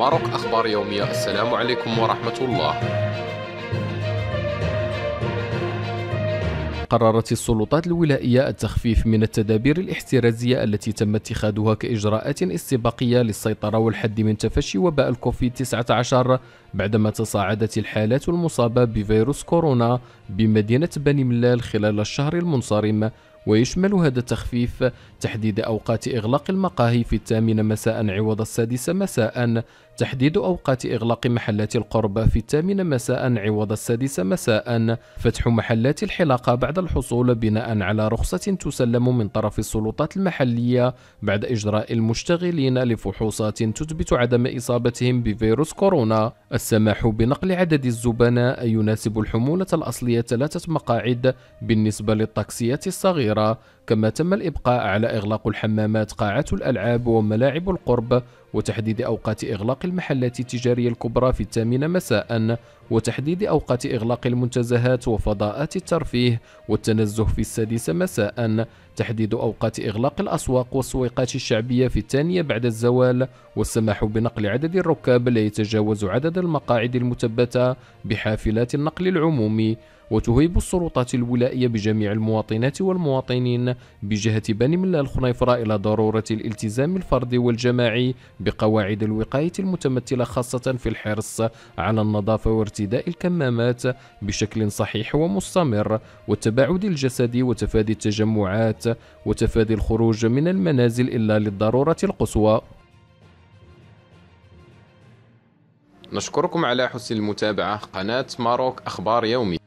ماروك أخبار يومية السلام عليكم ورحمة الله قررت السلطات الولائية التخفيف من التدابير الاحترازية التي تم اتخاذها كإجراءات استباقية للسيطرة والحد من تفشي وباء الكوفيد-19 بعدما تصاعدت الحالات المصابة بفيروس كورونا بمدينة بني ملال خلال الشهر المنصرم ويشمل هذا التخفيف تحديد أوقات إغلاق المقاهي في الثامنة مساء عوض السادسة مساء تحديد أوقات إغلاق محلات القرب في الثامنة مساء عوض السادسة مساء فتح محلات الحلاقة بعد الحصول بناء على رخصة تسلم من طرف السلطات المحلية بعد إجراء المشتغلين لفحوصات تثبت عدم إصابتهم بفيروس كورونا السماح بنقل عدد الزبناء يناسب الحمولة الأصلية ثلاثة مقاعد بالنسبة للطاكسيات الصغيرة كما تم الإبقاء على إغلاق الحمامات قاعة الألعاب وملاعب القرب وتحديد أوقات إغلاق المحلات التجارية الكبرى في الثامنة مساء وتحديد أوقات إغلاق المنتزهات وفضاءات الترفيه والتنزه في السادسة مساء تحديد أوقات إغلاق الأسواق والسويقات الشعبية في الثانية بعد الزوال والسماح بنقل عدد الركاب لا يتجاوز عدد المقاعد المثبتة بحافلات النقل العمومي وتهيب السلطات الولائية بجميع المواطنات والمواطنين بجهة بني ملا الخنيفرة إلى ضرورة الالتزام الفردي والجماعي بقواعد الوقاية المتمثلة خاصة في الحرص على النظافة وارتداء الكمامات بشكل صحيح ومستمر والتباعد الجسدي وتفادي التجمعات وتفادي الخروج من المنازل إلا للضرورة القصوى نشكركم على حسن المتابعة قناة ماروك أخبار يومي